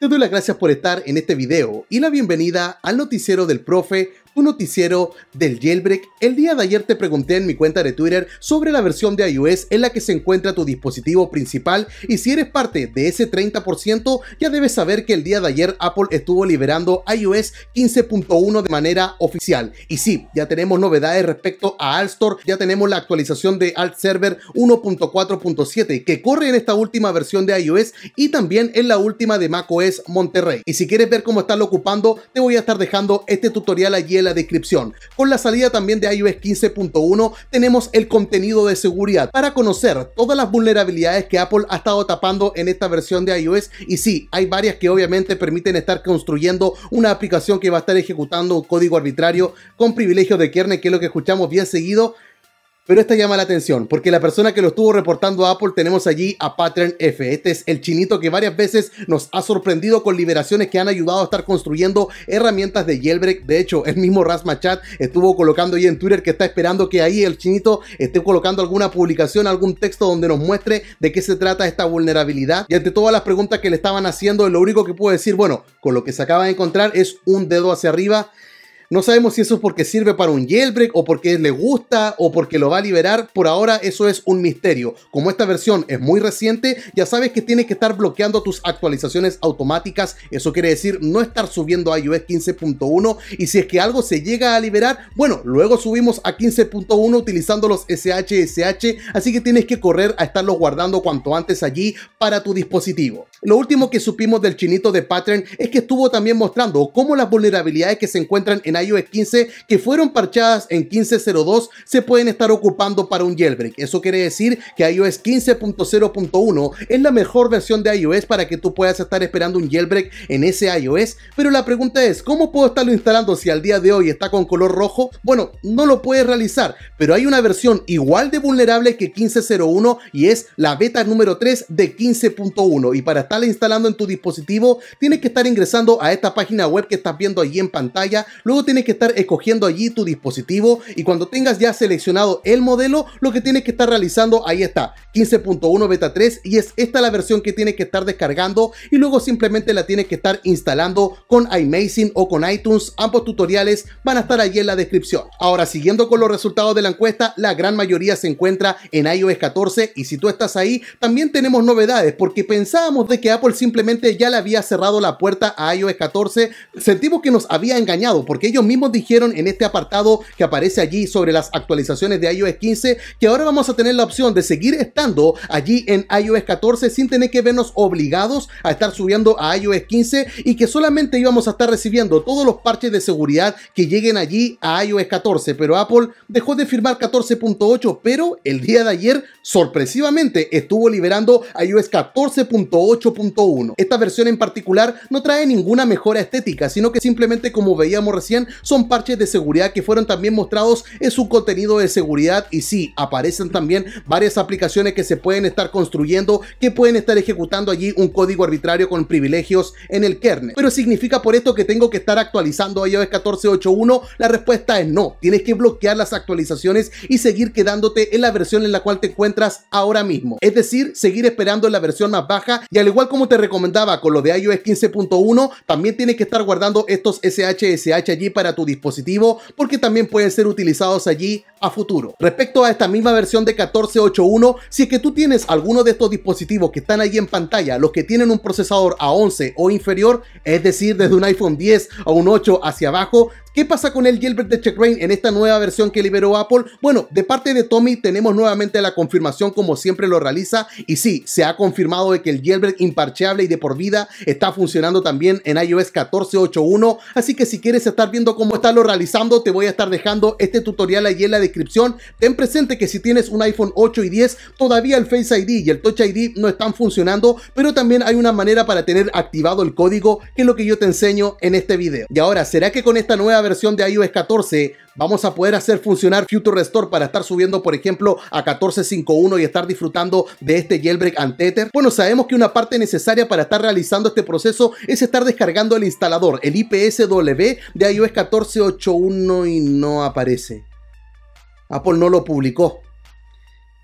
te doy las gracias por estar en este video y la bienvenida al noticiero del profe, tu noticiero del jailbreak. El día de ayer te pregunté en mi cuenta de Twitter sobre la versión de iOS en la que se encuentra tu dispositivo principal y si eres parte de ese 30% ya debes saber que el día de ayer Apple estuvo liberando iOS 15.1 de manera oficial. Y sí, ya tenemos novedades respecto a Store ya tenemos la actualización de Alt Server 1.4.7 que corre en esta última versión de iOS y también en la última de macOS Monterrey. Y si quieres ver cómo lo ocupando, te voy a estar dejando este tutorial allí en la descripción. Con la salida también de iOS 15.1 tenemos el contenido de seguridad para conocer todas las vulnerabilidades que Apple ha estado tapando en esta versión de iOS. Y sí, hay varias que obviamente permiten estar construyendo una aplicación que va a estar ejecutando un código arbitrario con privilegios de kernel, que es lo que escuchamos bien seguido pero esta llama la atención, porque la persona que lo estuvo reportando a Apple tenemos allí a Pattern F. Este es el chinito que varias veces nos ha sorprendido con liberaciones que han ayudado a estar construyendo herramientas de jailbreak. De hecho, el mismo Rasma Chat estuvo colocando ahí en Twitter que está esperando que ahí el chinito esté colocando alguna publicación, algún texto donde nos muestre de qué se trata esta vulnerabilidad. Y ante todas las preguntas que le estaban haciendo, lo único que puedo decir, bueno, con lo que se acaba de encontrar es un dedo hacia arriba. No sabemos si eso es porque sirve para un jailbreak o porque le gusta o porque lo va a liberar. Por ahora eso es un misterio. Como esta versión es muy reciente, ya sabes que tienes que estar bloqueando tus actualizaciones automáticas. Eso quiere decir no estar subiendo a iOS 15.1 y si es que algo se llega a liberar, bueno, luego subimos a 15.1 utilizando los SHSH, así que tienes que correr a estarlos guardando cuanto antes allí para tu dispositivo. Lo último que supimos del chinito de Pattern es que estuvo también mostrando cómo las vulnerabilidades que se encuentran en iOS 15 que fueron parchadas en 15.02 se pueden estar ocupando para un jailbreak. Eso quiere decir que iOS 15.0.1 es la mejor versión de iOS para que tú puedas estar esperando un jailbreak en ese iOS, pero la pregunta es, ¿cómo puedo estarlo instalando si al día de hoy está con color rojo? Bueno, no lo puedes realizar, pero hay una versión igual de vulnerable que 15.01 y es la beta número 3 de 15.1 y para instalando en tu dispositivo, tienes que estar ingresando a esta página web que estás viendo allí en pantalla, luego tienes que estar escogiendo allí tu dispositivo y cuando tengas ya seleccionado el modelo, lo que tienes que estar realizando, ahí está, 15.1 beta 3 y es esta la versión que tienes que estar descargando y luego simplemente la tienes que estar instalando con iMazing o con iTunes, ambos tutoriales van a estar allí en la descripción. Ahora, siguiendo con los resultados de la encuesta, la gran mayoría se encuentra en iOS 14 y si tú estás ahí, también tenemos novedades porque pensábamos de que Apple simplemente ya le había cerrado la puerta a iOS 14, sentimos que nos había engañado, porque ellos mismos dijeron en este apartado que aparece allí sobre las actualizaciones de iOS 15, que ahora vamos a tener la opción de seguir estando allí en iOS 14 sin tener que vernos obligados a estar subiendo a iOS 15 y que solamente íbamos a estar recibiendo todos los parches de seguridad que lleguen allí a iOS 14, pero Apple dejó de firmar 14.8, pero el día de ayer sorpresivamente estuvo liberando iOS 14.8 esta versión en particular no trae ninguna mejora estética, sino que simplemente como veíamos recién son parches de seguridad que fueron también mostrados en su contenido de seguridad y sí, aparecen también varias aplicaciones que se pueden estar construyendo, que pueden estar ejecutando allí un código arbitrario con privilegios en el kernel. Pero significa por esto que tengo que estar actualizando iOS 14.8.1? La respuesta es no, tienes que bloquear las actualizaciones y seguir quedándote en la versión en la cual te encuentras ahora mismo. Es decir, seguir esperando en la versión más baja y al igual como te recomendaba con lo de iOS 15.1, también tienes que estar guardando estos SHSH allí para tu dispositivo porque también pueden ser utilizados allí a futuro. Respecto a esta misma versión de 14.8.1, si es que tú tienes alguno de estos dispositivos que están allí en pantalla, los que tienen un procesador a 11 o inferior, es decir, desde un iPhone 10 a un 8 hacia abajo, ¿Qué pasa con el jailbreak de CheckRain en esta nueva versión que liberó Apple? Bueno, de parte de Tommy tenemos nuevamente la confirmación como siempre lo realiza y sí, se ha confirmado de que el jailbreak imparcheable y de por vida está funcionando también en iOS 14.8.1, así que si quieres estar viendo cómo está lo realizando, te voy a estar dejando este tutorial ahí en la descripción. Ten presente que si tienes un iPhone 8 y 10, todavía el Face ID y el Touch ID no están funcionando, pero también hay una manera para tener activado el código, que es lo que yo te enseño en este video. Y ahora, ¿será que con esta nueva versión versión de iOS 14 vamos a poder hacer funcionar Future Restore para estar subiendo, por ejemplo, a 14.5.1 y estar disfrutando de este jailbreak and Bueno, sabemos que una parte necesaria para estar realizando este proceso es estar descargando el instalador, el IPSW de iOS 14.8.1 y no aparece. Apple no lo publicó.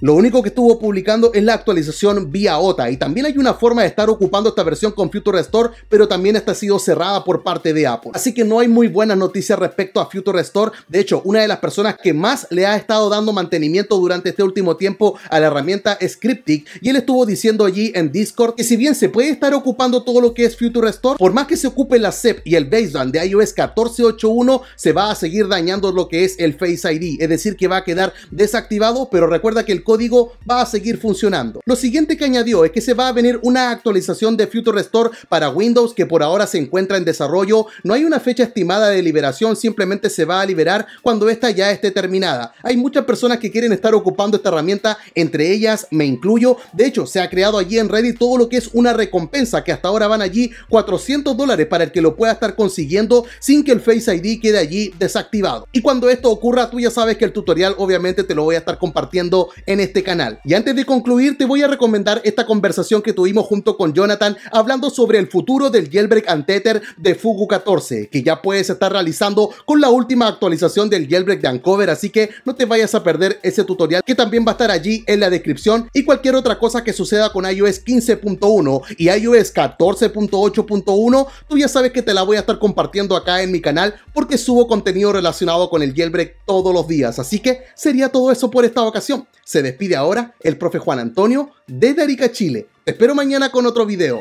Lo único que estuvo publicando es la actualización vía OTA y también hay una forma de estar ocupando esta versión con Future Restore, pero también esta ha sido cerrada por parte de Apple. Así que no hay muy buenas noticias respecto a Future Restore. De hecho, una de las personas que más le ha estado dando mantenimiento durante este último tiempo a la herramienta Scriptic y él estuvo diciendo allí en Discord que si bien se puede estar ocupando todo lo que es Future Restore, por más que se ocupe la SEP y el baseband de iOS 14.8.1, se va a seguir dañando lo que es el Face ID, es decir, que va a quedar desactivado, pero recuerda que el código va a seguir funcionando. Lo siguiente que añadió es que se va a venir una actualización de Future Restore para Windows que por ahora se encuentra en desarrollo. No hay una fecha estimada de liberación, simplemente se va a liberar cuando esta ya esté terminada. Hay muchas personas que quieren estar ocupando esta herramienta, entre ellas me incluyo. De hecho, se ha creado allí en Reddit todo lo que es una recompensa que hasta ahora van allí 400 dólares para el que lo pueda estar consiguiendo sin que el Face ID quede allí desactivado. Y cuando esto ocurra, tú ya sabes que el tutorial obviamente te lo voy a estar compartiendo en este canal. Y antes de concluir, te voy a recomendar esta conversación que tuvimos junto con Jonathan hablando sobre el futuro del jailbreak Anteter de Fugu 14, que ya puedes estar realizando con la última actualización del jailbreak de Ancover. así que no te vayas a perder ese tutorial que también va a estar allí en la descripción y cualquier otra cosa que suceda con iOS 15.1 y iOS 14.8.1, tú ya sabes que te la voy a estar compartiendo acá en mi canal porque subo contenido relacionado con el jailbreak todos los días, así que sería todo eso por esta ocasión. Se despide ahora el profe Juan Antonio de Darica Chile. Te espero mañana con otro video.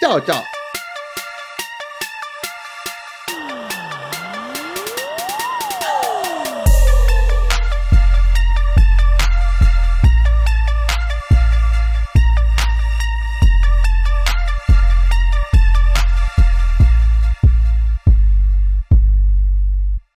Chao, chao.